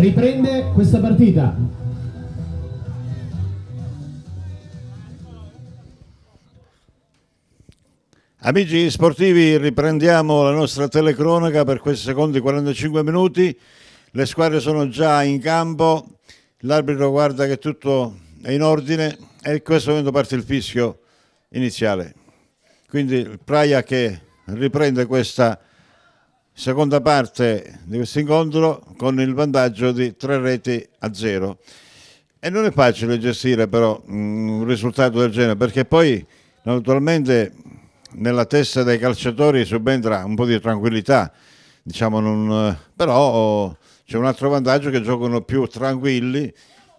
riprende questa partita. Amici sportivi, riprendiamo la nostra telecronaca per questi secondi 45 minuti. Le squadre sono già in campo, l'arbitro guarda che tutto è in ordine e in questo momento parte il fischio iniziale. Quindi il Praia che riprende questa partita seconda parte di questo incontro con il vantaggio di tre reti a zero. E non è facile gestire però un risultato del genere perché poi naturalmente nella testa dei calciatori subentra un po' di tranquillità, diciamo non, però c'è un altro vantaggio che giocano più tranquilli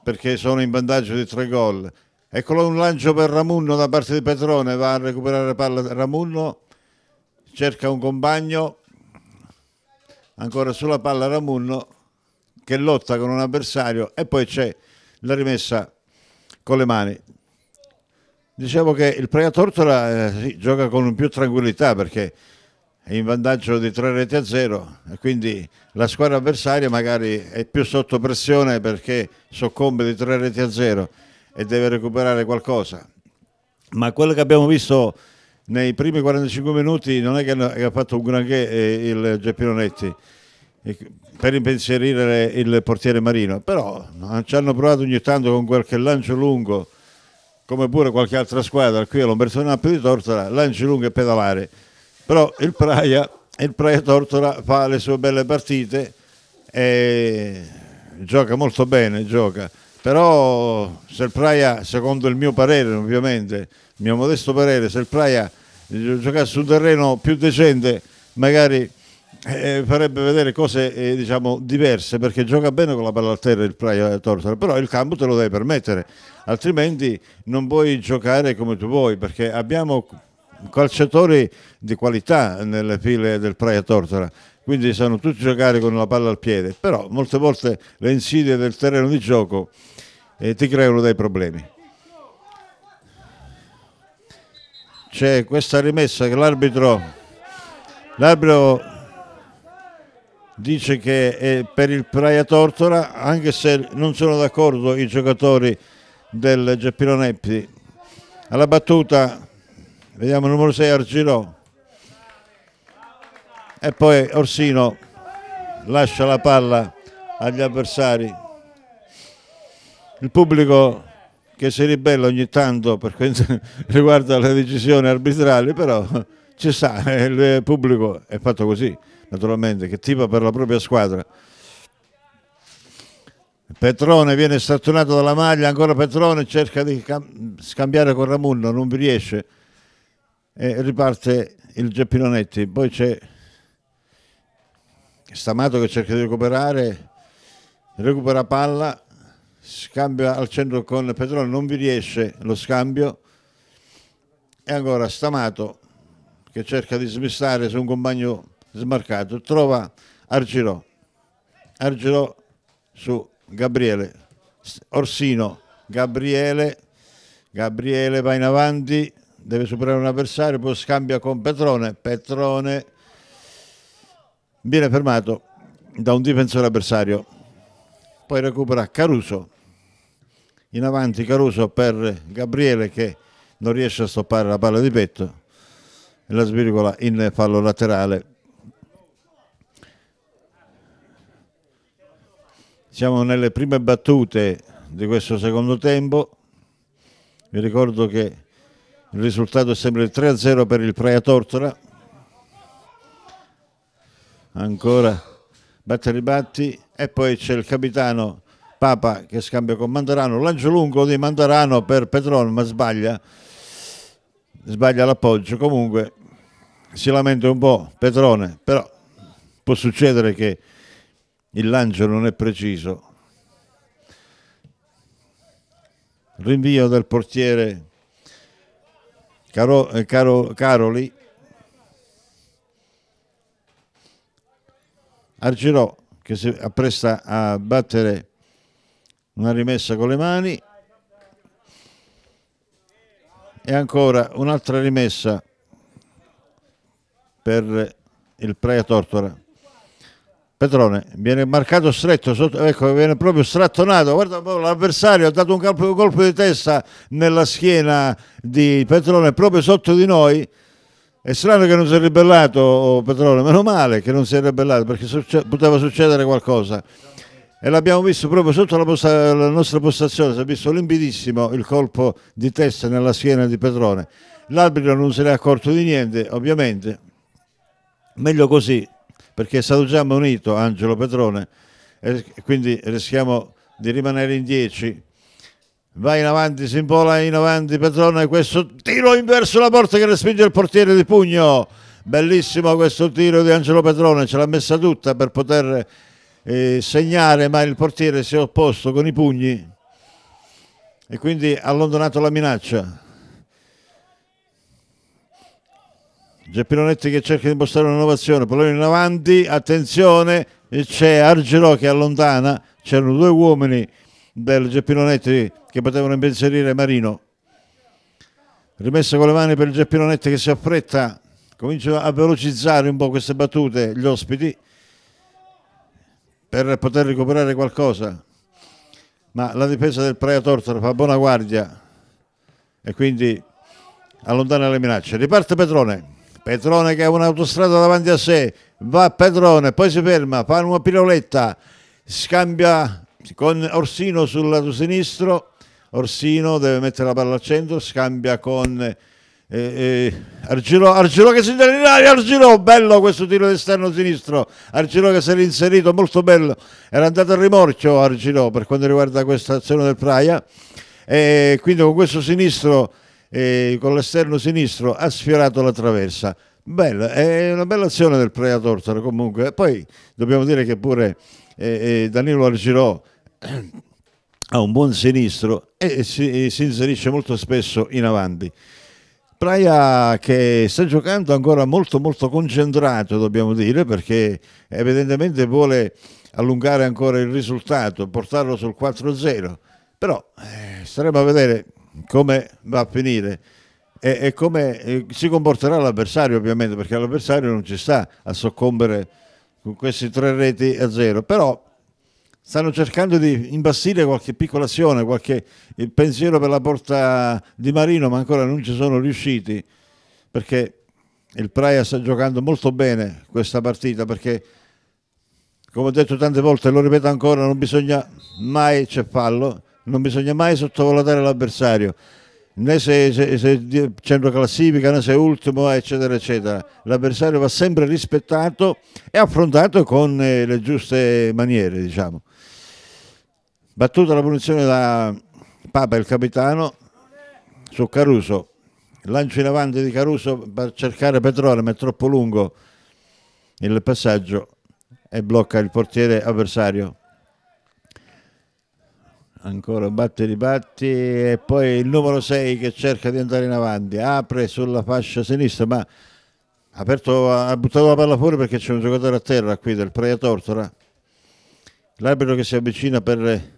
perché sono in vantaggio di tre gol. Eccolo un lancio per Ramunno da parte di Petrone, va a recuperare palla Ramunno, cerca un compagno, ancora sulla palla Ramunno che lotta con un avversario e poi c'è la rimessa con le mani. Dicevo che il Pregatortola eh, sì, gioca con più tranquillità perché è in vantaggio di 3 reti a 0 e quindi la squadra avversaria magari è più sotto pressione perché soccombe di 3 reti a 0 e deve recuperare qualcosa. Ma quello che abbiamo visto nei primi 45 minuti non è che ha fatto un granché eh, il Geppinonetti eh, per impensierire il portiere Marino, però ci hanno provato ogni tanto con qualche lancio lungo, come pure qualche altra squadra, qui all'Omberto Napoli di Tortora, lancio lungo e pedalare, però il Praia, il Praia Tortora fa le sue belle partite e gioca molto bene, gioca, però se il Praia, secondo il mio parere ovviamente, mio modesto parere, se il Praia giocasse un terreno più decente, magari eh, farebbe vedere cose eh, diciamo, diverse, perché gioca bene con la palla a terra il Praia Tortora, però il campo te lo devi permettere, altrimenti non puoi giocare come tu vuoi, perché abbiamo calciatori di qualità nelle file del Praia Tortora quindi sanno tutti giocare con la palla al piede, però molte volte le insidie del terreno di gioco eh, ti creano dei problemi. c'è questa rimessa che l'arbitro, l'arbitro dice che è per il Praia Tortora, anche se non sono d'accordo i giocatori del Geppino Neppi. Alla battuta, vediamo il numero 6 Argirò e poi Orsino lascia la palla agli avversari. Il pubblico che si ribella ogni tanto per quanto riguarda le decisioni arbitrale, però ci sa, il pubblico è fatto così, naturalmente, che tipa per la propria squadra. Petrone viene strattonato dalla maglia, ancora Petrone cerca di scambiare con Ramunno, non vi riesce e riparte il Geppinonetti, poi c'è Stamato che cerca di recuperare, recupera palla, scambia al centro con Petrone, non vi riesce lo scambio e ancora Stamato che cerca di smistare su un compagno smarcato, trova Argirò, Argirò su Gabriele, Orsino, Gabriele, Gabriele va in avanti, deve superare un avversario, poi scambia con Petrone, Petrone viene fermato da un difensore avversario, poi recupera Caruso, in avanti Caruso per Gabriele che non riesce a stoppare la palla di petto e la svirgola in fallo laterale siamo nelle prime battute di questo secondo tempo vi ricordo che il risultato è sempre il 3-0 per il Praia Tortora ancora batte ribatti e poi c'è il capitano Papa che scambia con Mandarano, lancio lungo di Mandarano per Petron ma sbaglia, sbaglia l'appoggio, comunque si lamenta un po' Petrone, però può succedere che il lancio non è preciso. Rinvio del portiere Caro, eh, Caro, Caroli. Argirò che si appresta a battere una rimessa con le mani e ancora un'altra rimessa per il Praia Tortora Petrone viene marcato stretto sotto, ecco viene proprio strattonato guarda l'avversario ha dato un colpo, colpo di testa nella schiena di Petrone proprio sotto di noi è strano che non si è ribellato Petrone meno male che non si è ribellato perché succe poteva succedere qualcosa e l'abbiamo visto proprio sotto la, posta, la nostra postazione, si è visto limpidissimo il colpo di testa nella schiena di Petrone. L'arbitro non se ne è accorto di niente, ovviamente, meglio così, perché è stato già ammonito Angelo Petrone, e quindi rischiamo di rimanere in 10. Va in avanti, si impola in avanti Petrone, questo tiro inverso la porta che respinge il portiere di pugno. Bellissimo questo tiro di Angelo Petrone, ce l'ha messa tutta per poter eh, segnare ma il portiere si è opposto con i pugni e quindi ha allontanato la minaccia. Geppinonetti che cerca di mostrare un'innovazione, pallone in avanti, attenzione, c'è Argirò che allontana, c'erano due uomini del Geppinonetti che potevano impensierire Marino. Rimessa con le mani per il Geppinonetti che si affretta, comincia a velocizzare un po' queste battute gli ospiti per poter recuperare qualcosa, ma la difesa del Praia Tortora fa buona guardia e quindi allontana le minacce. Riparte Petrone. Petrone che ha un'autostrada davanti a sé, va Petrone, poi si ferma, fa una piroletta, scambia con Orsino sul lato sinistro, Orsino deve mettere la palla al centro, scambia con eh, eh, Argilò, Argilò che si interviene, Argilò, bello questo tiro d'esterno sinistro, Argilò che si era inserito, molto bello, era andato a rimorchio Argilò per quanto riguarda questa azione del Praia, e quindi con questo sinistro, eh, con l'esterno sinistro ha sfiorato la traversa. Bella, è una bella azione del Praia Tortora comunque, poi dobbiamo dire che pure eh, eh, Danilo Argilò ha un buon sinistro e si, si inserisce molto spesso in avanti. Praia che sta giocando ancora molto molto concentrato dobbiamo dire perché evidentemente vuole allungare ancora il risultato, portarlo sul 4-0, però eh, staremo a vedere come va a finire e, e come eh, si comporterà l'avversario ovviamente perché l'avversario non ci sta a soccombere con questi tre reti a zero, però stanno cercando di imbastire qualche piccola azione, qualche eh, pensiero per la porta di Marino, ma ancora non ci sono riusciti perché il Praia sta giocando molto bene questa partita perché come ho detto tante volte e lo ripeto ancora non bisogna mai c'è fallo non bisogna mai sottovalutare l'avversario né se, è centro classifica né se è ultimo eccetera eccetera l'avversario va sempre rispettato e affrontato con eh, le giuste maniere diciamo Battuta la punizione da Papa, il capitano, su Caruso. Lancio in avanti di Caruso per cercare Petrone, ma è troppo lungo il passaggio e blocca il portiere avversario. Ancora batte e ribatti e poi il numero 6 che cerca di andare in avanti, apre sulla fascia sinistra ma ha, aperto, ha buttato la palla fuori perché c'è un giocatore a terra qui del Praia Tortora. L'arbitro che si avvicina per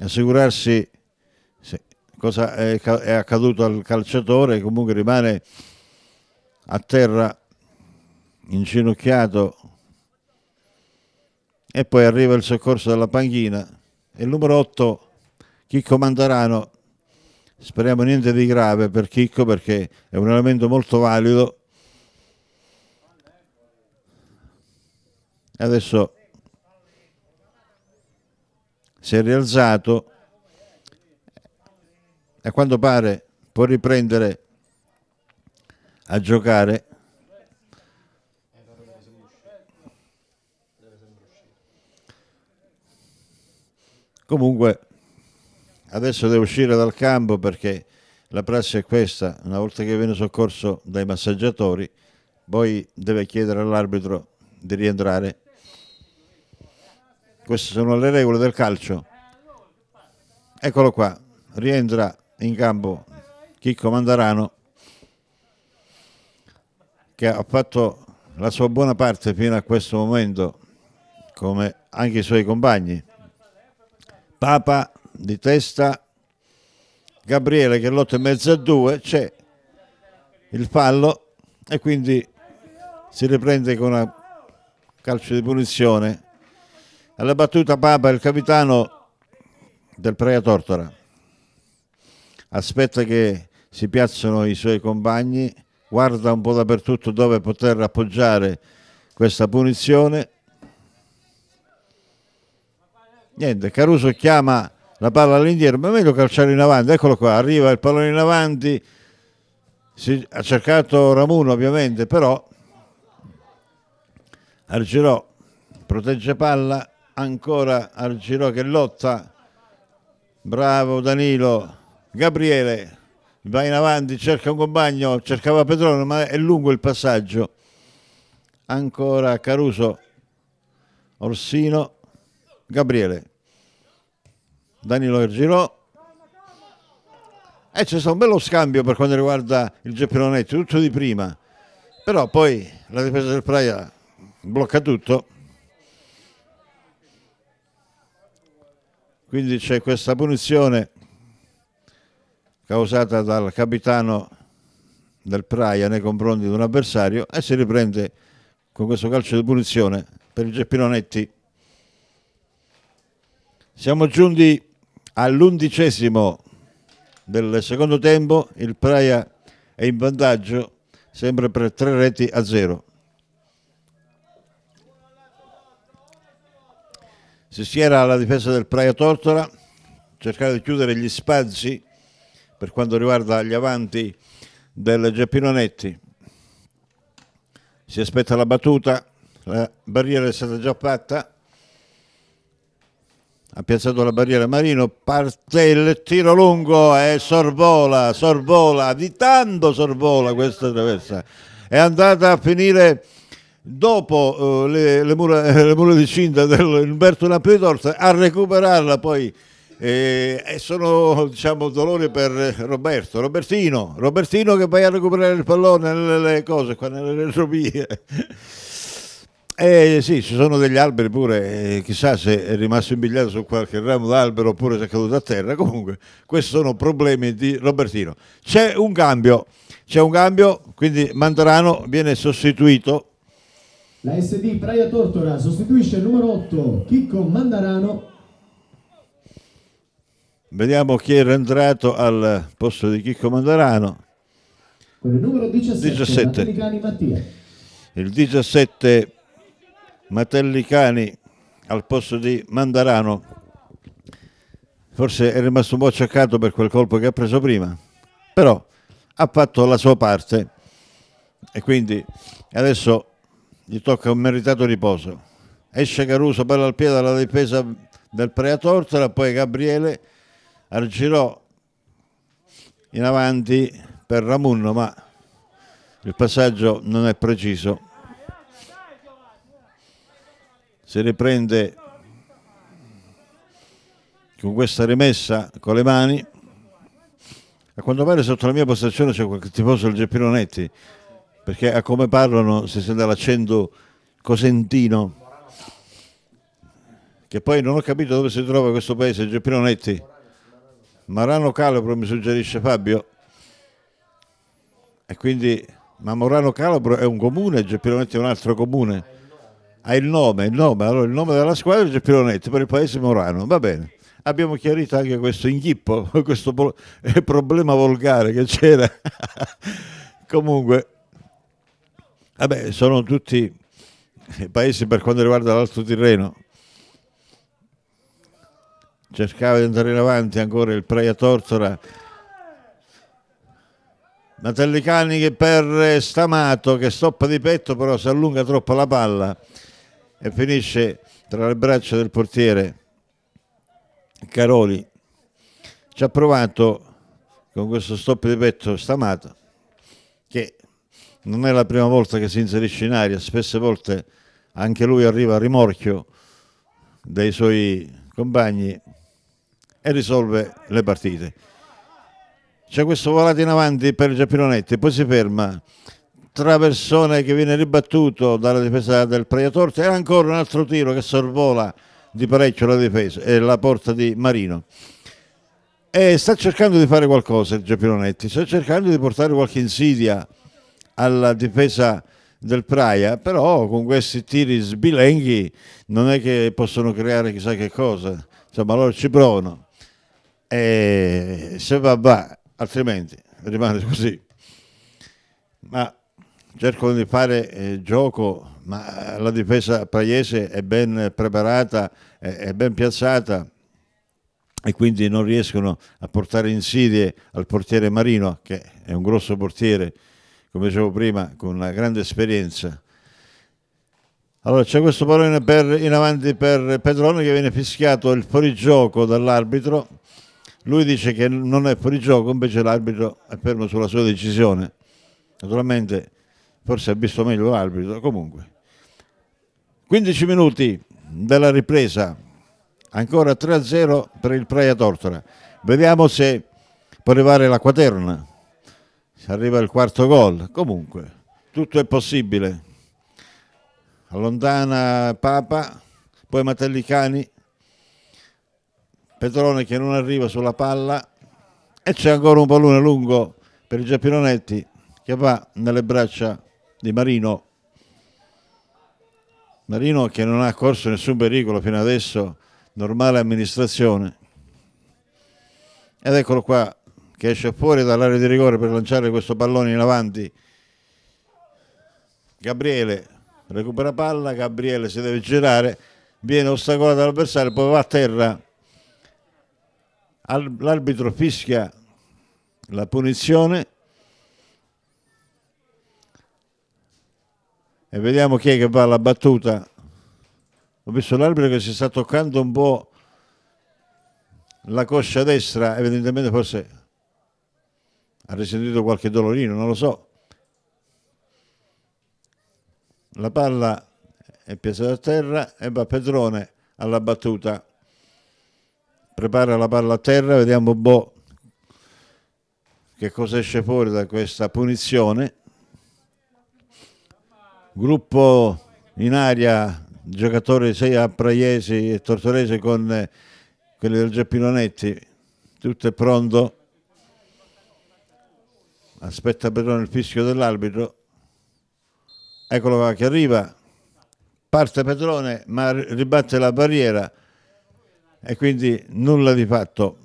assicurarsi cosa è accaduto al calciatore, comunque rimane a terra inginocchiato e poi arriva il soccorso dalla panchina e il numero 8 Chicco Mandarano speriamo niente di grave per Chicco perché è un elemento molto valido adesso si è rialzato e a quanto pare può riprendere a giocare comunque adesso deve uscire dal campo perché la prassi è questa una volta che viene soccorso dai massaggiatori poi deve chiedere all'arbitro di rientrare queste sono le regole del calcio. Eccolo qua, rientra in campo Chicco Mandarano che ha fatto la sua buona parte fino a questo momento come anche i suoi compagni. Papa di testa, Gabriele che lotta in mezzo a due, c'è il fallo e quindi si riprende con una calcio di punizione alla battuta Papa il capitano del Praia Tortora aspetta che si piazzano i suoi compagni guarda un po' dappertutto dove poter appoggiare questa punizione niente Caruso chiama la palla all'indietro ma è meglio calciare in avanti eccolo qua arriva il pallone in avanti si, ha cercato Ramuno ovviamente però Argirò protegge palla ancora Argirò che lotta bravo Danilo Gabriele va in avanti, cerca un compagno cercava Petrone ma è lungo il passaggio ancora Caruso Orsino Gabriele Danilo Argirò e eh, c'è stato un bello scambio per quanto riguarda il Geppellonetti, tutto di prima però poi la difesa del Praia blocca tutto Quindi c'è questa punizione causata dal capitano del Praia nei confronti di un avversario e si riprende con questo calcio di punizione per il Geppino Netti. Siamo giunti all'undicesimo del secondo tempo, il Praia è in vantaggio sempre per tre reti a zero. si era alla difesa del Praia Tortora, cercare di chiudere gli spazi per quanto riguarda gli avanti del Giappino Netti Si aspetta la battuta, la barriera è stata già fatta, ha piazzato la barriera Marino, parte il tiro lungo e sorvola, sorvola, di tanto sorvola questa traversa. È andata a finire dopo eh, le, le, mura, le, mura, di cinta dell'Umberto Napoli Torsa a recuperarla poi eh, e sono diciamo dolori per Roberto Robertino Robertino che vai a recuperare il pallone nelle cose qua nelle retrovie eh sì, ci sono degli alberi pure, eh, chissà se è rimasto imbigliato su qualche ramo d'albero oppure se è caduto a terra, comunque questi sono problemi di Robertino. C'è un cambio, c'è un cambio, quindi Mantorano viene sostituito la SD Praia Tortora sostituisce il numero 8 Chicco Mandarano. Vediamo chi è entrato al posto di Chicco Mandarano. Con il numero 17, 17. Mattellicani Mattia. Il 17 Mattellicani al posto di Mandarano. Forse è rimasto un po' acciaccato per quel colpo che ha preso prima, però ha fatto la sua parte e quindi adesso gli tocca un meritato riposo. Esce Caruso, palla al piede dalla difesa del Preatortola, poi Gabriele Argirò in avanti per Ramunno, ma il passaggio non è preciso. Si riprende con questa rimessa con le mani. A quanto pare sotto la mia postazione c'è qualche tifoso del Geppino Netti perché a come parlano si sente l'accento cosentino che poi non ho capito dove si trova questo paese Geppino Netti Marano Calabro mi suggerisce Fabio e quindi ma Morano Calabro è un comune Geppino Netti è un altro comune ha il nome, il nome, allora il nome della squadra è Geppino Netti per il paese Morano va bene abbiamo chiarito anche questo inghippo questo problema volgare che c'era comunque Vabbè, sono tutti paesi per quanto riguarda l'Alto Tirreno. Cercava di andare in avanti ancora il Praia Tortora. Matellicani che per Stamato che stoppa di petto però si allunga troppo la palla e finisce tra le braccia del portiere Caroli. Ci ha provato con questo stop di petto Stamato che non è la prima volta che si inserisce in aria, spesse volte anche lui arriva a rimorchio dei suoi compagni e risolve le partite. C'è questo volato in avanti per Giappironetti, poi si ferma. Traversone che viene ribattuto dalla difesa del Predatorte e ancora un altro tiro che sorvola di parecchio la difesa e eh, la porta di Marino. E sta cercando di fare qualcosa il Giappironetti, sta cercando di portare qualche insidia alla difesa del Praia, però con questi tiri sbilenghi non è che possono creare chissà che cosa, insomma loro ci provano e se va va, altrimenti rimane così. Ma cercano di fare eh, gioco, ma la difesa praiese è ben preparata, è, è ben piazzata e quindi non riescono a portare insidie al portiere Marino, che è un grosso portiere, come dicevo prima, con una grande esperienza. Allora c'è questo pallone per, in avanti per Pedrone che viene fischiato il fuorigioco dall'arbitro. Lui dice che non è fuorigioco, invece l'arbitro è fermo sulla sua decisione. Naturalmente forse ha visto meglio l'arbitro, comunque. 15 minuti della ripresa, ancora 3-0 per il Praia Tortora. Vediamo se può arrivare la quaterna arriva il quarto gol. Comunque, tutto è possibile. Allontana Papa, poi Matellicani, Petrone che non arriva sulla palla e c'è ancora un pallone lungo per il Giappinonetti che va nelle braccia di Marino. Marino che non ha corso nessun pericolo fino adesso, normale amministrazione. Ed eccolo qua, che esce fuori dall'area di rigore per lanciare questo pallone in avanti. Gabriele recupera palla, Gabriele si deve girare, viene ostacolato dall'avversario, poi va a terra. L'arbitro fischia la punizione e vediamo chi è che va alla battuta. Ho visto l'arbitro che si sta toccando un po' la coscia destra, evidentemente forse ha risentito qualche dolorino, non lo so. La palla è piazzata a terra e va Pedrone alla battuta. Prepara la palla a terra, vediamo un po' che cosa esce fuori da questa punizione. Gruppo in aria, giocatori sia Praiesi e Tortorese con eh, quelli del Geppinonetti, tutto è pronto aspetta Pedrone il fischio dell'arbitro, eccolo qua che arriva, parte Petrone ma ribatte la barriera e quindi nulla di fatto.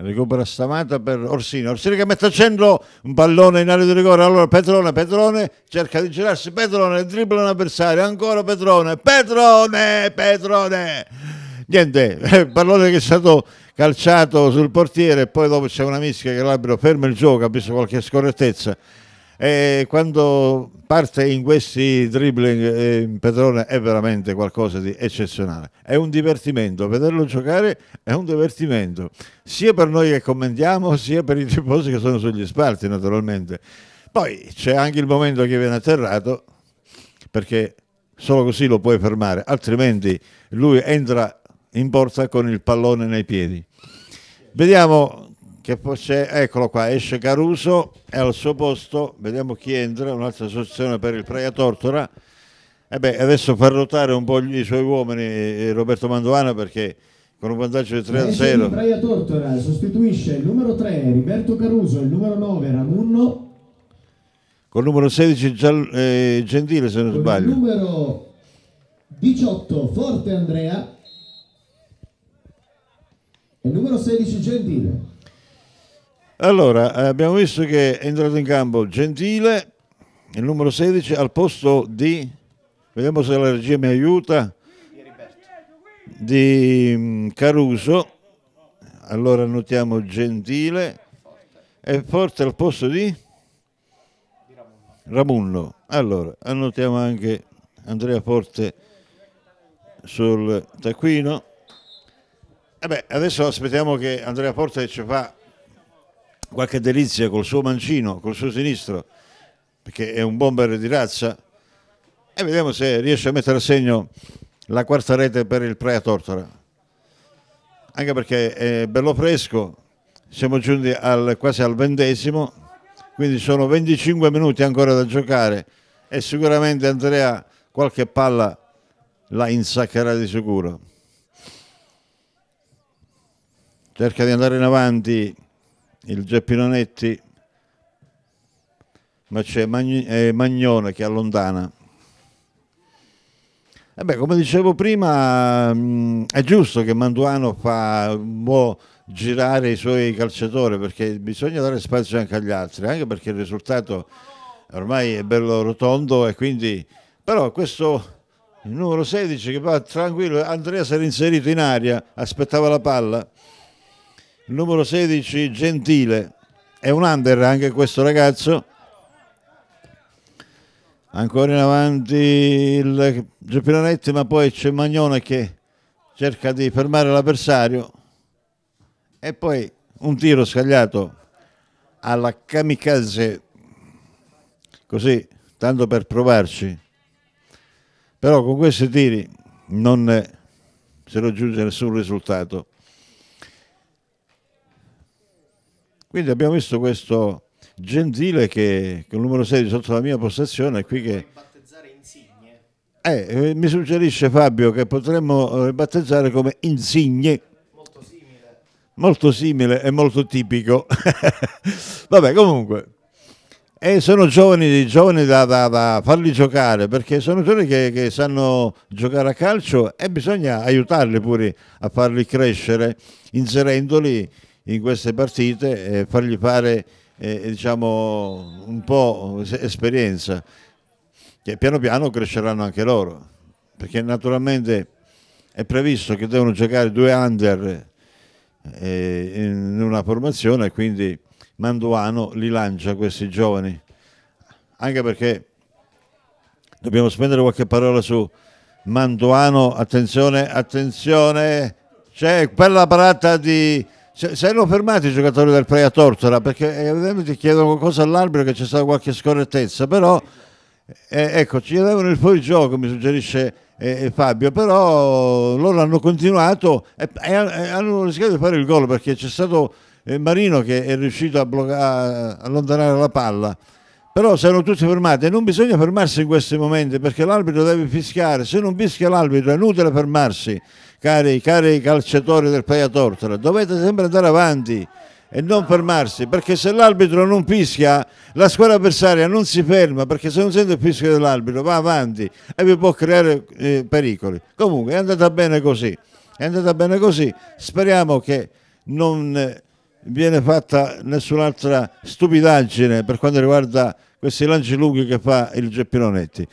Recupera Stamata per Orsini Orsini che mette a centro un pallone in area di rigore, allora Petrone, Petrone cerca di girarsi, Petrone, dribbla un avversario, ancora Petrone, Petrone, Petrone. Niente, eh, pallone che è stato calciato sul portiere, e poi dopo c'è una mischia che l'arbitro ferma il gioco, ha visto qualche scorrettezza. E quando parte in questi dribbling eh, Pedrone è veramente qualcosa di eccezionale. È un divertimento, vederlo giocare è un divertimento, sia per noi che commentiamo, sia per i tifosi che sono sugli spalti naturalmente. Poi c'è anche il momento che viene atterrato, perché solo così lo puoi fermare, altrimenti lui entra in borsa con il pallone nei piedi. Vediamo che c'è, eccolo qua, esce Caruso, è al suo posto, vediamo chi entra, un'altra soluzione per il Praia Tortora. E eh beh, adesso fa ruotare un po' i suoi uomini eh, Roberto Mandoana perché con un vantaggio di 3 a 0. Eh Praia Tortora sostituisce il numero 3 Roberto Caruso, il numero 9 Ramunno. Col numero 16 Gial, eh, Gentile se non con sbaglio. Il numero 18 Forte Andrea il numero 16 Gentile. Allora, eh, abbiamo visto che è entrato in campo Gentile, il numero 16 al posto di, vediamo se la regia mi aiuta, di mm, Caruso. Allora notiamo Gentile e Forte al posto di Ramullo. Allora, annotiamo anche Andrea Forte sul taccuino. Eh adesso aspettiamo che Andrea Porta ci fa qualche delizia col suo mancino, col suo sinistro, perché è un bomber di razza, e vediamo se riesce a mettere a segno la quarta rete per il Praia Tortora. Anche perché è bello fresco, siamo giunti al, quasi al ventesimo, quindi sono 25 minuti ancora da giocare e sicuramente Andrea qualche palla la insaccherà di sicuro cerca di andare in avanti il Geppinonetti ma c'è eh, Magnone che allontana e eh beh, come dicevo prima mm, è giusto che Manduano fa un po' girare i suoi calciatori perché bisogna dare spazio anche agli altri anche perché il risultato ormai è bello rotondo e quindi però questo il numero 16 che va tranquillo Andrea si era inserito in aria aspettava la palla numero 16 Gentile è un under anche questo ragazzo ancora in avanti il Gepinaretti ma poi c'è Magnone che cerca di fermare l'avversario e poi un tiro scagliato alla kamikaze così tanto per provarci però con questi tiri non si raggiunge nessun risultato Quindi abbiamo visto questo Gentile che, che è il numero 6 sotto la mia postazione, qui che... Eh, eh, mi suggerisce Fabio che potremmo ribattezzare eh, come insigne. Molto simile. Molto simile e molto tipico. Vabbè, comunque. E eh, sono giovani, giovani da, da, da, farli giocare perché sono giovani che, che, sanno giocare a calcio e bisogna aiutarli pure a farli crescere inserendoli in queste partite e fargli fare eh, diciamo, un po' esperienza che piano piano cresceranno anche loro perché naturalmente è previsto che devono giocare due under eh, in una formazione quindi Manduano li lancia questi giovani anche perché dobbiamo spendere qualche parola su Manduano attenzione attenzione c'è quella parata di se erano fermati i giocatori del Prea Tortora perché eh, ovviamente chiedono qualcosa all'arbitro che c'è stata qualche scorrettezza, però eh, eh ecco, ci avevano il fuorigioco, mi suggerisce eh, eh, Fabio, però loro hanno continuato e, e, e hanno rischiato di fare il gol perché c'è stato Marino che è riuscito a, blocca, a allontanare la palla però sono tutti fermati e non bisogna fermarsi in questi momenti perché l'arbitro deve fischiare, se non fischia l'arbitro è inutile fermarsi, cari, cari calciatori del Paia Tortora, dovete sempre andare avanti e non fermarsi perché se l'arbitro non fischia la squadra avversaria non si ferma perché se non sente il fischio dell'arbitro va avanti e vi può creare eh, pericoli comunque è andata bene così è andata bene così speriamo che non eh, viene fatta nessun'altra stupidaggine per quanto riguarda questi lanci lunghi che fa il Geppinonetti,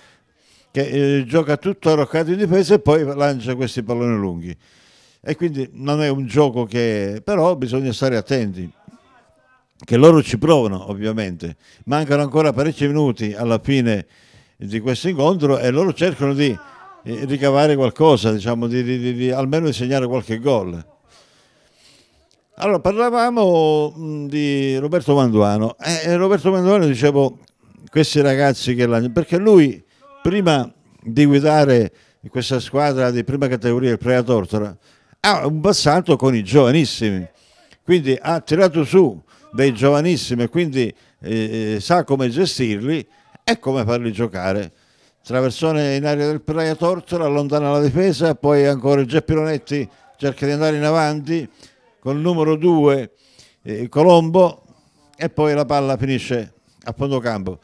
che eh, gioca tutto arroccato in difesa e poi lancia questi palloni lunghi. E quindi non è un gioco che... però bisogna stare attenti, che loro ci provano ovviamente. Mancano ancora parecchi minuti alla fine di questo incontro e loro cercano di eh, ricavare qualcosa, diciamo, di, di, di, almeno di segnare qualche gol. Allora, parlavamo di Roberto Manduano. Eh, eh Roberto Manduano, dicevo, questi ragazzi che l'hanno... Perché lui prima di guidare questa squadra di prima categoria, il Prea Tortora, ha un passato con i giovanissimi, quindi ha tirato su dei giovanissimi, quindi eh, eh sa come gestirli e come farli giocare. Traversone in area del Praia Tortora, allontana la difesa, poi ancora Geppironetti cerca di andare in avanti con il numero 2 eh, Colombo e poi la palla finisce a fondo campo.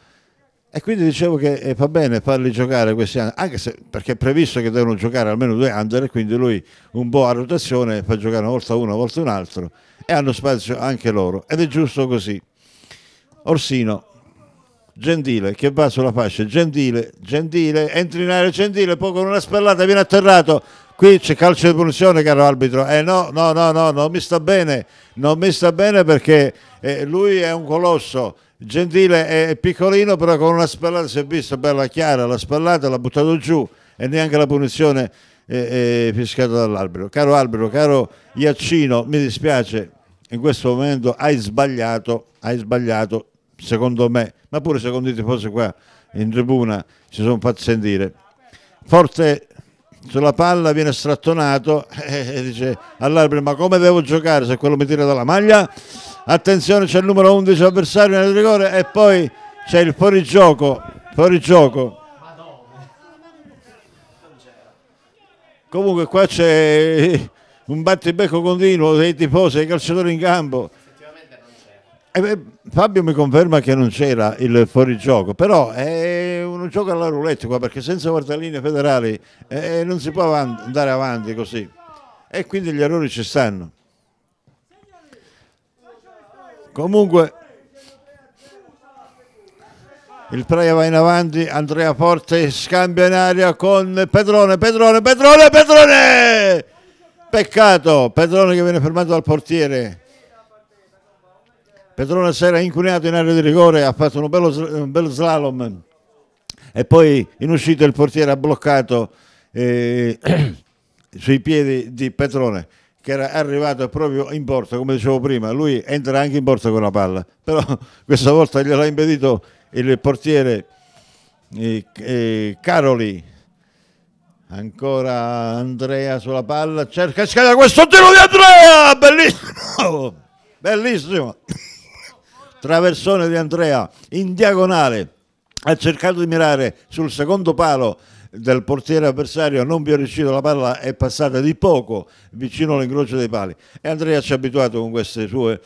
E quindi dicevo che eh, fa bene farli giocare questi anni, anche se, perché è previsto che devono giocare almeno due under, quindi lui un po' a rotazione fa giocare una volta uno, una volta un altro, e hanno spazio anche loro, ed è giusto così. Orsino, Gentile, che va sulla fascia, Gentile, Gentile, entri in area Gentile, poi con una spallata viene atterrato, qui c'è calcio di punizione caro arbitro eh no no no no non mi sta bene non mi sta bene perché eh, lui è un colosso Gentile è piccolino però con una spallata si è vista bella chiara la spallata l'ha buttato giù e neanche la punizione è, è fiscata dall'albero caro albero caro Iaccino mi dispiace in questo momento hai sbagliato hai sbagliato secondo me ma pure secondo i tifosi qua in tribuna si sono fatti sentire forte sulla palla viene strattonato e dice all'albero ma come devo giocare se quello mi tira dalla maglia attenzione c'è il numero 11 avversario nel rigore e poi c'è il fuorigioco, fuorigioco. Comunque qua c'è un battibecco continuo dei tifosi, dei calciatori in campo. Eh beh, Fabio mi conferma che non c'era il fuorigioco, però è un gioco alla roulette qua perché senza guardaline federali eh, non si può andare avanti così e quindi gli errori ci stanno. Comunque il Praia va in avanti, Andrea Forte scambia in aria con Pedrone, Pedrone, Pedrone, Pedrone! Peccato, Pedrone che viene fermato dal portiere. Pedrone si era incuneato in area di rigore, ha fatto un bello, un bello slalom e poi in uscita il portiere ha bloccato eh, sui piedi di Pedrone che era arrivato proprio in porta, come dicevo prima, lui entra anche in porta con la palla, però questa volta gliel'ha impedito il portiere eh, eh, Caroli. Ancora Andrea sulla palla, cerca scala questo tiro di Andrea, bellissimo, bellissimo. Traversone di Andrea in diagonale, ha cercato di mirare sul secondo palo del portiere avversario non vi è riuscito, la palla è passata di poco vicino all'incrocio dei pali e Andrea ci ha abituato con queste sue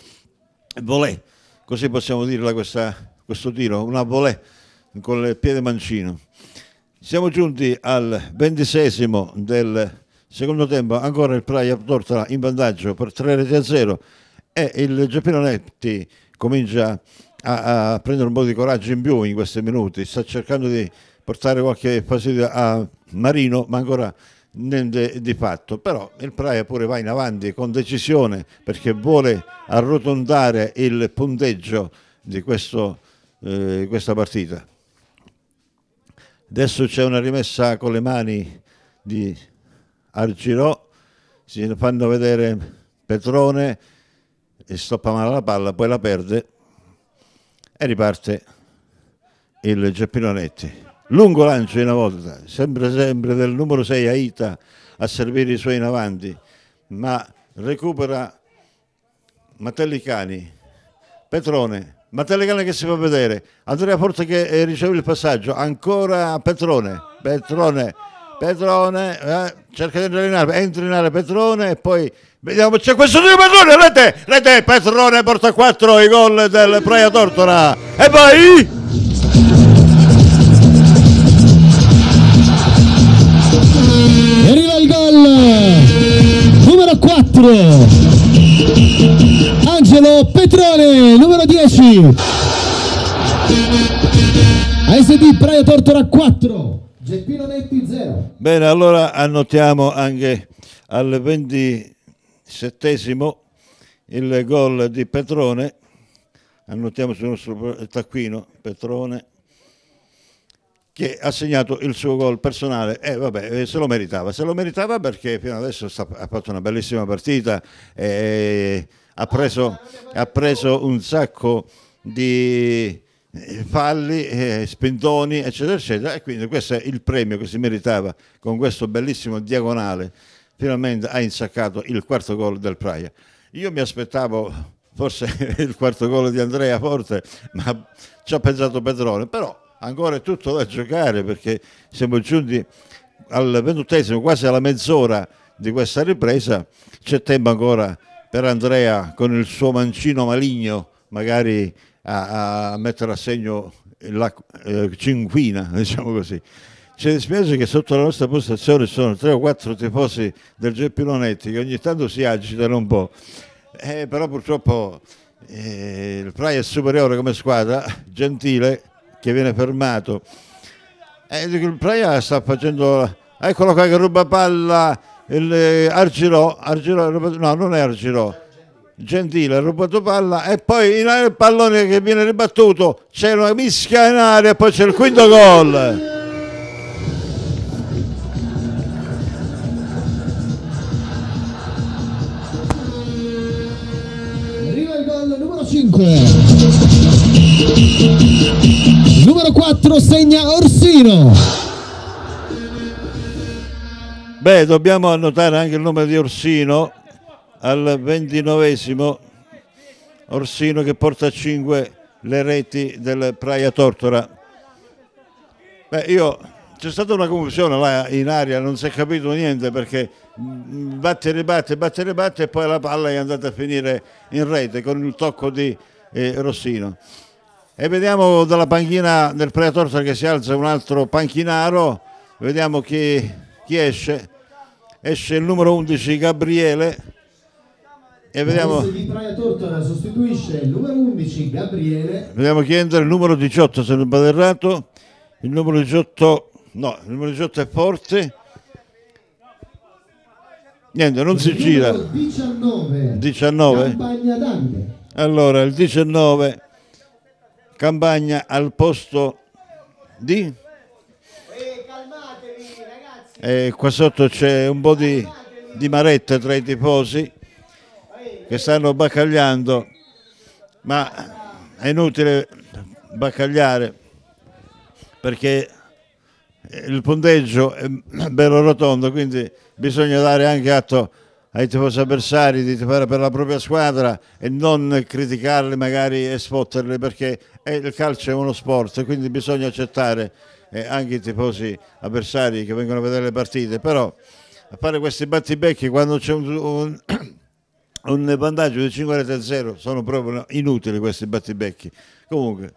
volée, così possiamo dirla questa, questo tiro, una volée con il piede mancino. Siamo giunti al ventisesimo del secondo tempo, ancora il Praia Tortola in vantaggio per 3 reti a 0 e il Giappino Netti comincia a, a prendere un po' di coraggio in più in questi minuti, sta cercando di portare qualche fastidio a Marino, ma ancora niente di fatto. Però il Praia pure va in avanti con decisione perché vuole arrotondare il punteggio di questo, eh, questa partita. Adesso c'è una rimessa con le mani di Argirò, si fanno vedere Petrone e stoppa male la palla, poi la perde e riparte il Geppino Netti. Lungo lancio una volta, sempre sempre del numero 6 Aita a servire i suoi in avanti, ma recupera Mattellicani, Petrone, Mattellicani che si fa vedere, Andrea Forza che eh, riceve il passaggio, ancora Petrone, Petrone, Petrone, eh, cerca di entrare in area, entra in area Petrone e poi vediamo c'è questo di Petrone, rete, rete, Petrone porta 4 i gol del Praia Tortora e vai! 4 Angelo Petrone numero 10 ASD Praia Tortora 4 Geppino Netti 0 bene allora annotiamo anche al 27 il gol di Petrone annotiamo sul nostro taccuino Petrone che ha segnato il suo gol personale e eh, vabbè eh, se lo meritava, se lo meritava perché fino adesso sta, ha fatto una bellissima partita, eh, ha, preso, ha, preso, un sacco di eh, falli, eh, spintoni eccetera eccetera e quindi questo è il premio che si meritava con questo bellissimo diagonale, finalmente ha insaccato il quarto gol del Praia. Io mi aspettavo forse il quarto gol di Andrea Forte ma ci ha pensato Pedrone però ancora è tutto da giocare perché siamo giunti al ventottesimo, quasi alla mezz'ora di questa ripresa, c'è tempo ancora per Andrea con il suo mancino maligno magari a, a mettere a segno la eh, cinquina, diciamo così. Ci dispiace che sotto la nostra postazione sono tre o quattro tifosi del Geppilonetti che ogni tanto si agitano un po', eh, però purtroppo eh, il Praia è superiore come squadra, gentile, che viene fermato. E eh, il Praia sta facendo, eccolo qua che ruba palla, il eh, Argilò, Argilò no non è Argirò. Gentile ha rubato palla e poi in il pallone che viene ribattuto, c'è una mischia in aria e poi c'è il quinto gol. Arriva il gol numero 5 numero 4 segna Orsino. Beh, dobbiamo annotare anche il nome di Orsino al ventinovesimo. Orsino che porta a 5 le reti del Praia Tortora. Beh, io c'è stata una confusione là in aria, non si è capito niente perché mm, batte, ribatte, batte, ribatte e poi la palla è andata a finire in rete con il tocco di eh, Rossino. E vediamo dalla panchina del Preatorta che si alza un altro panchinaro, vediamo chi, chi esce. Esce il numero 11 Gabriele e vediamo... sostituisce il numero 11 Gabriele. Vediamo chi entra, il numero 18 se non vado errato, il numero 18 no, il numero 18 è forte. Niente, non il si gira. 19. 19. Allora, il 19 Campagna al posto di... E eh, qua sotto c'è un po' di, di maretta tra i tifosi che stanno baccagliando, ma è inutile baccagliare perché eh, il punteggio è bello rotondo, quindi bisogna dare anche atto ai tifosi avversari di tifare per la propria squadra e non criticarli magari e sfotterli perché il calcio è uno sport quindi bisogna accettare eh, anche i tifosi avversari che vengono a vedere le partite però a fare questi battibecchi quando c'è un, un, un, vantaggio di 5 rete a 0 sono proprio inutili questi battibecchi comunque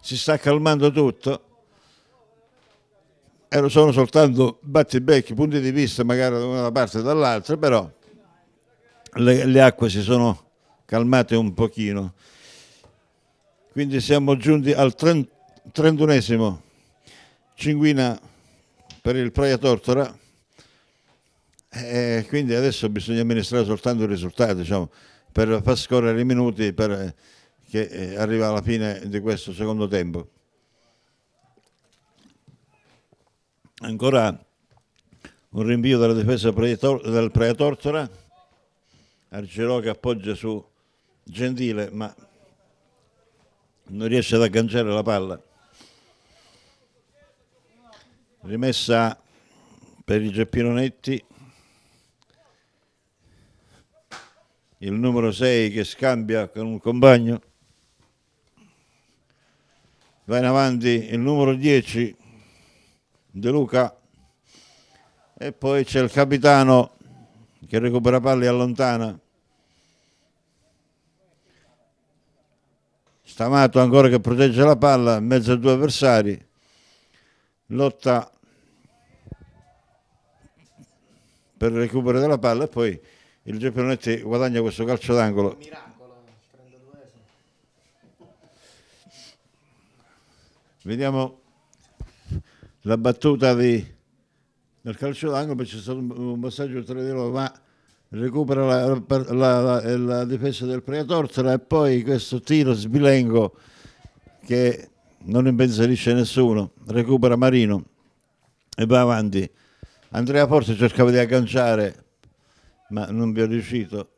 si sta calmando tutto sono soltanto battibecchi, punti di vista magari da una parte e dall'altra, però le, le, acque si sono calmate un pochino. Quindi siamo giunti al trentunesimo cinguina per il Praia Tortora e eh, quindi adesso bisogna amministrare soltanto il risultato, diciamo, per far scorrere i minuti per, eh, che eh, arriva alla fine di questo secondo tempo. ancora un rinvio della difesa del Preatortora, Argerò che appoggia su Gentile ma non riesce ad agganciare la palla. Rimessa per i Geppinonetti, il numero 6 che scambia con un compagno, va in avanti il numero 10 De Luca e poi c'è il capitano che recupera palli e allontana Stamato ancora che protegge la palla in mezzo a due avversari lotta per il recupero della palla e poi il Gepionetti guadagna questo calcio d'angolo vediamo la battuta di, del calcio d'angolo, perché c'è stato un, passaggio tra di loro ma recupera la, la, la, la, difesa del Preatortola e poi questo tiro sbilengo che non impensierisce nessuno, recupera Marino e va avanti. Andrea forse cercava di agganciare, ma non vi è riuscito.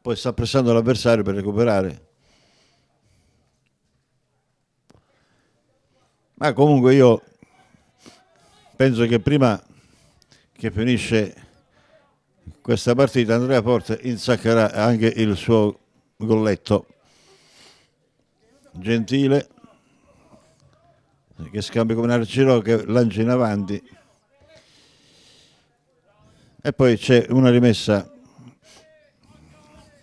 Poi sta pressando l'avversario per recuperare. Ma comunque io penso che prima che finisce questa partita Andrea Porte insaccherà anche il suo golletto Gentile che scambia come un arciro che lancia in avanti e poi c'è una rimessa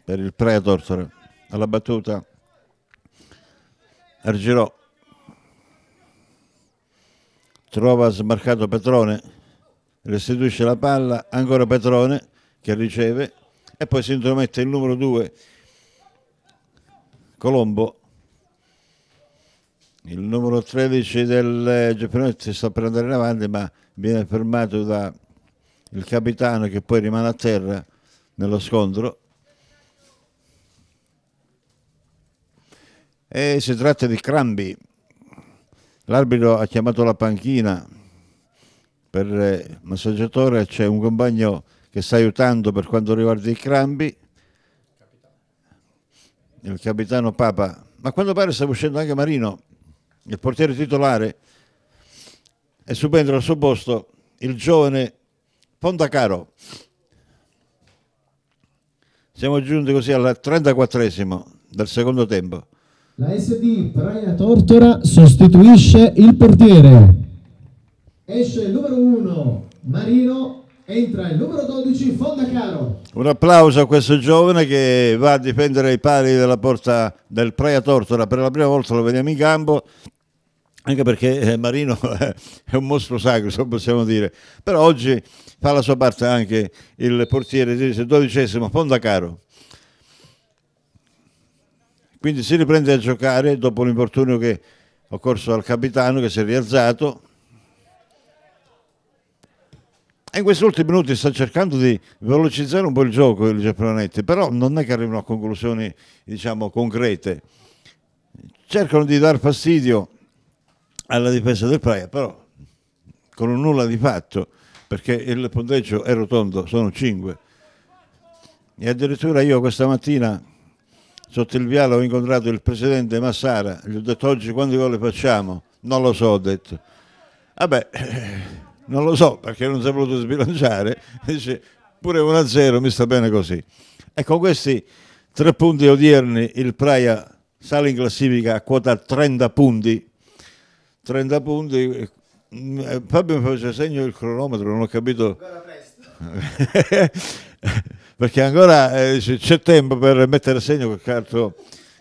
per il Predator alla battuta Argirò trova smarcato Petrone, restituisce la palla, ancora Petrone che riceve e poi si intromette il numero 2 Colombo il numero 13 del Geppinotti sta per andare in avanti ma viene fermato dal capitano che poi rimane a terra nello scontro e si tratta di Crambi L'arbitro ha chiamato la panchina, per il eh, massaggiatore c'è un compagno che sta aiutando per quanto riguarda i crambi, il capitano Papa, ma quando pare sta uscendo anche Marino, il portiere titolare, e subentra al suo posto il giovane Pontacaro. Siamo giunti così al 34esimo del secondo tempo. La SD Praia Tortora sostituisce il portiere. Esce il numero 1 Marino, entra il numero 12 Fondacaro. Un applauso a questo giovane che va a difendere i pali della porta del Praia Tortora. Per la prima volta lo vediamo in campo anche perché eh, Marino è un mostro sacro, se possiamo dire, però oggi fa la sua parte anche il portiere, il dodicesimo Fondacaro. Quindi si riprende a giocare dopo l'infortunio che ho corso al capitano che si è rialzato. E in questi ultimi minuti sta cercando di velocizzare un po' il gioco il Giappone, però non è che arrivano a conclusioni diciamo, concrete. Cercano di dar fastidio alla difesa del Praia, però con un nulla di fatto, perché il punteggio è rotondo, sono 5. E addirittura io questa mattina Sotto il viale ho incontrato il presidente Massara, gli ho detto oggi quanti gol facciamo? Non lo so, ho detto. Vabbè, eh, non lo so perché non si è voluto sbilanciare, dice pure 1-0 mi sta bene così. E con questi tre punti odierni, il Praia sale in classifica a quota 30 punti, 30 punti, eh, Fabio mi faceva segno il cronometro, non ho capito. perché ancora eh, c'è tempo per mettere a segno qualche altro,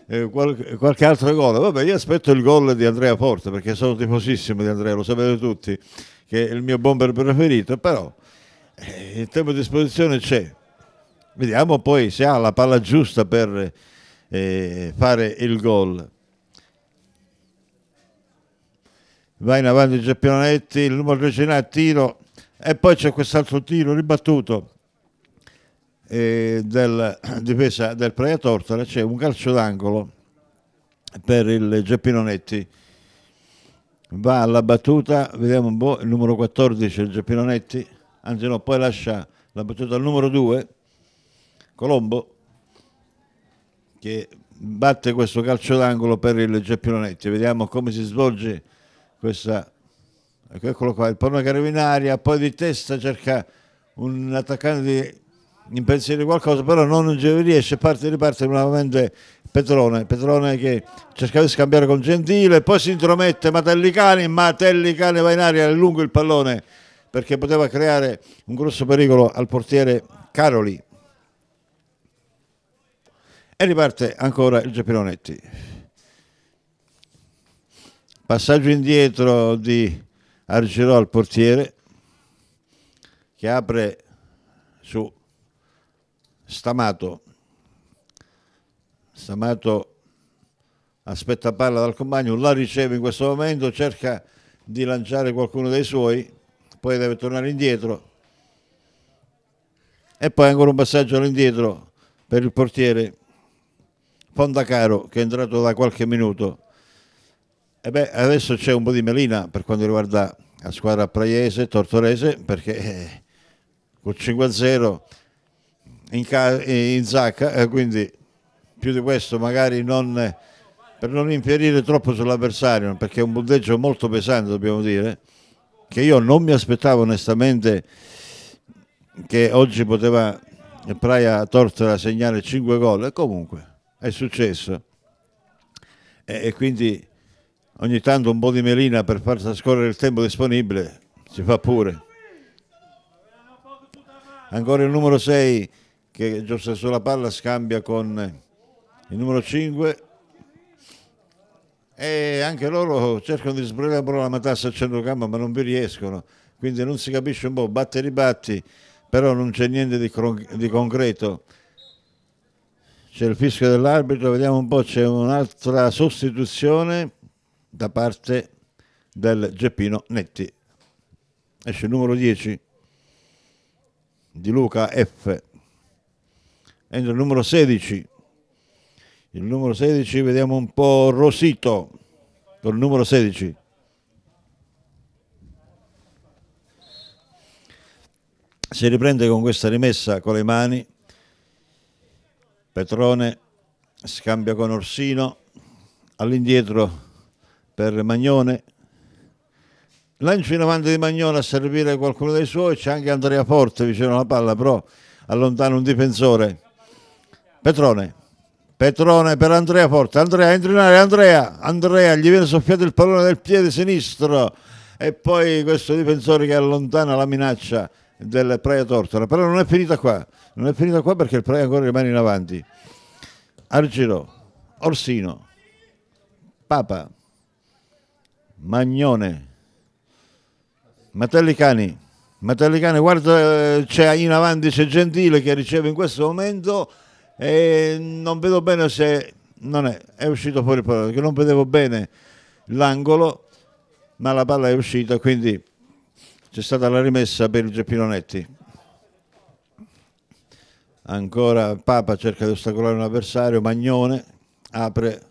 eh, qual, qualche altro gol. Vabbè, io aspetto il gol di Andrea Forte perché sono tifosissimo di Andrea, lo sapete tutti, che è il mio bomber preferito, però eh, il tempo a disposizione c'è. Vediamo poi se ha la palla giusta per eh, fare il gol. Va in avanti Giappionetti, il numero 3 a tiro e poi c'è quest'altro tiro ribattuto eh, della difesa del Praia Tortora c'è un calcio d'angolo per il Geppino Netti va alla battuta vediamo un po' il numero 14 il Geppino Netti anzi no poi lascia la battuta al numero 2 Colombo che batte questo calcio d'angolo per il Geppino Netti vediamo come si svolge questa ecco, eccolo qua il pallone che poi di testa cerca un attaccante di in impensierire qualcosa, però non riesce, parte riparte nuovamente Petrone, Petrone che cerca di scambiare con Gentile, poi si intromette Matellicani, Matellicani va in aria lungo il pallone perché poteva creare un grosso pericolo al portiere Caroli. E riparte ancora il Gepironetti. Passaggio indietro di Argirò al portiere che apre su Stamato, Stamato aspetta palla dal compagno, la riceve in questo momento, cerca di lanciare qualcuno dei suoi, poi deve tornare indietro e poi ancora un passaggio all'indietro per il portiere Fondacaro che è entrato da qualche minuto. E beh, adesso c'è un po' di melina per quanto riguarda la squadra praiese, tortorese, perché eh, col 5-0 in, in zacca, eh, quindi più di questo magari non, per non infierire troppo sull'avversario, perché è un punteggio molto pesante dobbiamo dire, che io non mi aspettavo onestamente che oggi poteva Praia Tortora segnare 5 gol e comunque è successo e, e quindi ogni tanto un po' di melina per far trascorrere il tempo disponibile si fa pure ancora il numero 6 che Giuseppe sulla palla scambia con il numero 5 e anche loro cercano di sbrigare la matassa al centrocampo ma non vi riescono quindi non si capisce un po' batte e ribatti però non c'è niente di, di concreto c'è il fischio dell'arbitro vediamo un po' c'è un'altra sostituzione da parte del Geppino Netti esce il numero 10 di Luca F entra il numero 16 il numero 16 vediamo un po' Rosito col numero 16 si riprende con questa rimessa con le mani Petrone scambia con Orsino all'indietro per Magnone lancio in avanti di Magnone a servire qualcuno dei suoi c'è anche Andrea Forte vicino alla palla però allontana un difensore Petrone. Petrone per Andrea Forte. Andrea entra in area. Andrea, Andrea gli viene soffiato il pallone del piede sinistro. E poi questo difensore che allontana la minaccia del Praia Tortora. Però non è finita qua. Non è finita qua perché il Praia ancora rimane in avanti. Argiro, Orsino, Papa, Magnone, Matellicani. Matellicani, guarda, c'è in avanti, c'è Gentile che riceve in questo momento e non vedo bene se non è, è uscito fuori palla perché non vedevo bene l'angolo ma la palla è uscita quindi c'è stata la rimessa per il Geppinonetti ancora Papa cerca di ostacolare un avversario Magnone apre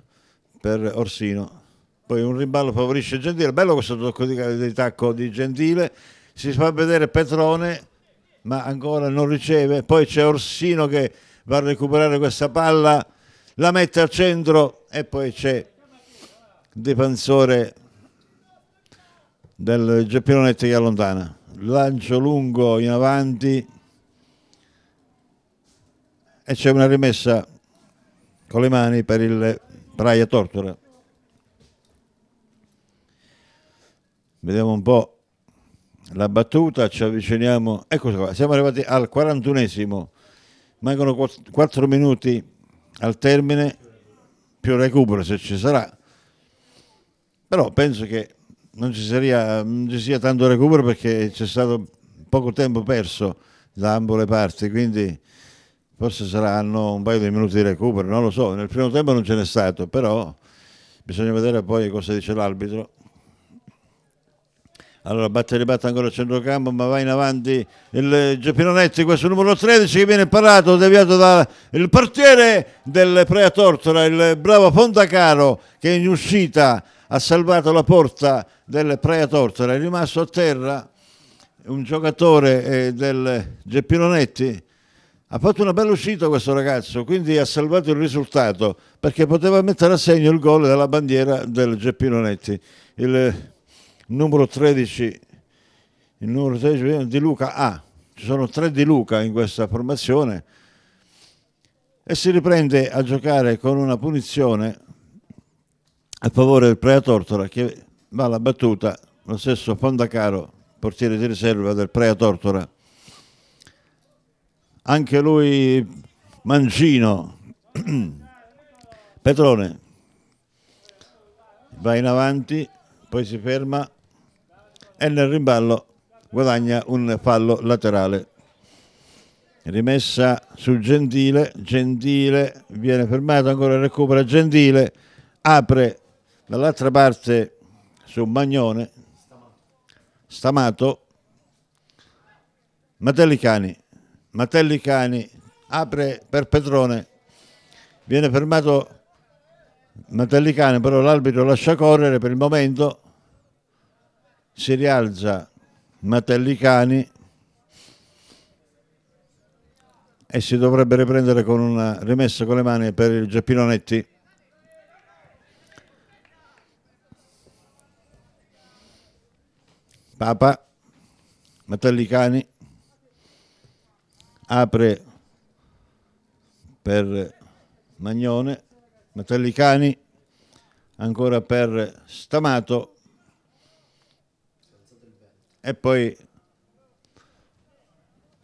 per Orsino poi un rimballo favorisce Gentile bello questo tocco di, di tacco di Gentile si fa vedere Petrone ma ancora non riceve poi c'è Orsino che va a recuperare questa palla, la mette al centro e poi c'è il difensore del Geppinonetti che allontana. Lancio lungo in avanti e c'è una rimessa con le mani per il Praia Tortora. Vediamo un po' la battuta, ci avviciniamo, ecco qua, siamo arrivati al 41esimo Mancano 4 minuti al termine, più recupero se ci sarà. Però penso che non ci, saria, non ci sia tanto recupero perché c'è stato poco tempo perso da ambo le parti, quindi forse saranno un paio di minuti di recupero, non lo so, nel primo tempo non ce n'è stato, però bisogna vedere poi cosa dice l'arbitro allora batte e ribatte ancora il centrocampo ma va in avanti il Geppinonetti questo numero 13 che viene parato deviato dal portiere del Prea Tortora il bravo Pontacaro che in uscita ha salvato la porta del Prea Tortora è rimasto a terra un giocatore eh, del Geppinonetti ha fatto una bella uscita questo ragazzo, quindi ha salvato il risultato perché poteva mettere a segno il gol della bandiera del Geppino Netti. Il numero 13, il numero 13 di Luca A. Ah, ci sono tre di Luca in questa formazione e si riprende a giocare con una punizione a favore del Prea Tortora che va alla battuta lo stesso Fondacaro, portiere di riserva del Prea Tortora. Anche lui Mancino, Petrone va in avanti, poi si ferma, e nel rimballo guadagna un fallo laterale. Rimessa su Gentile, Gentile viene fermato, ancora recupera Gentile, apre dall'altra parte su Magnone, Stamato, Matellicani, Matellicani apre per Petrone, viene fermato Matellicani, però l'arbitro lascia correre per il momento, si rialza Matellicani e si dovrebbe riprendere con una rimessa con le mani per il Giappino Netti. Papa, Matellicani, apre per Magnone, Matellicani, ancora per Stamato, e poi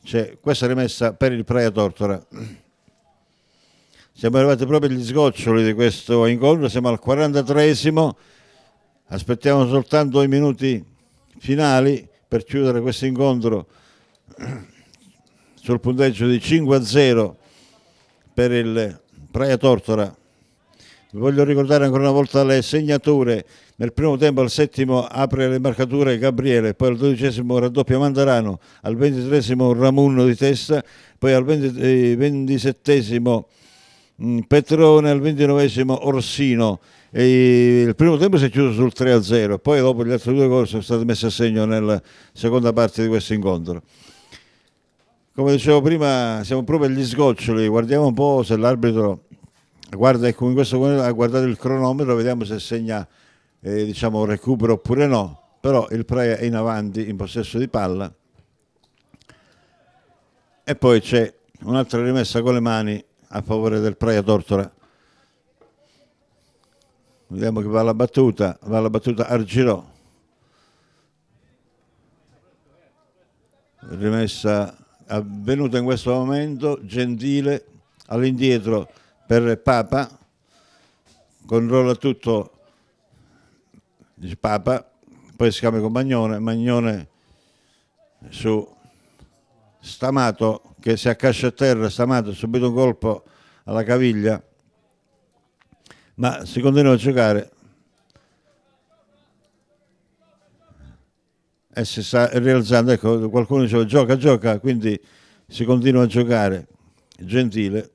c'è questa rimessa per il Praia Tortora. Siamo arrivati proprio agli sgoccioli di questo incontro, siamo al 43esimo, aspettiamo soltanto i minuti finali per chiudere questo incontro sul punteggio di 5 a 0 per il Praia Tortora. Voglio ricordare ancora una volta le segnature. Nel primo tempo al settimo apre le marcature Gabriele, poi al dodicesimo raddoppia Mandarano, al ventitresimo Ramunno di testa, poi al eh, ventisettesimo mm, Petrone, al ventinovesimo Orsino. E il primo tempo si è chiuso sul 3-0, poi dopo gli altri due gol sono stati messi a segno nella seconda parte di questo incontro come dicevo prima, siamo proprio agli sgoccioli, guardiamo un po' se l'arbitro guarda, ecco, in questo momento ha ah, guardato il cronometro, vediamo se segna eh, diciamo, recupero oppure no, però il Praia è in avanti in possesso di palla e poi c'è un'altra rimessa con le mani a favore del Praia Tortora. Vediamo che va alla battuta, va alla battuta Argirò. Rimessa avvenuta in questo momento, Gentile all'indietro per Papa, controlla tutto il Papa, poi si chiama Magnone, Magnone su Stamato che si accascia a terra, Stamato ha subito un colpo alla caviglia, ma si continua a giocare e si sta rialzando, ecco qualcuno diceva gioca, gioca, quindi si continua a giocare, gentile.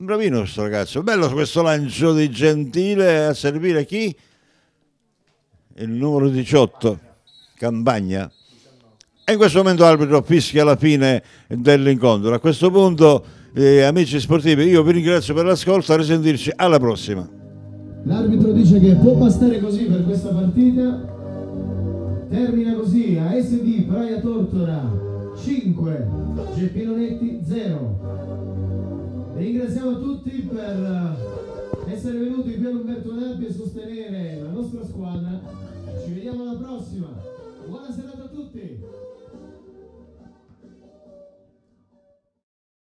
Bravino questo ragazzo, bello questo lancio di Gentile a servire chi? Il numero 18, Campagna. E in questo momento l'arbitro fischia la fine dell'incontro. A questo punto, eh, amici sportivi, io vi ringrazio per l'ascolto, a risentirci alla prossima. L'arbitro dice che può bastare così per questa partita. Termina così a SD Praia Tortora 5, Geppino Netti 0 ringraziamo tutti per eh, essere venuti qui a all'Umberto Nappi e sostenere la nostra squadra. Ci vediamo alla prossima. Buona serata.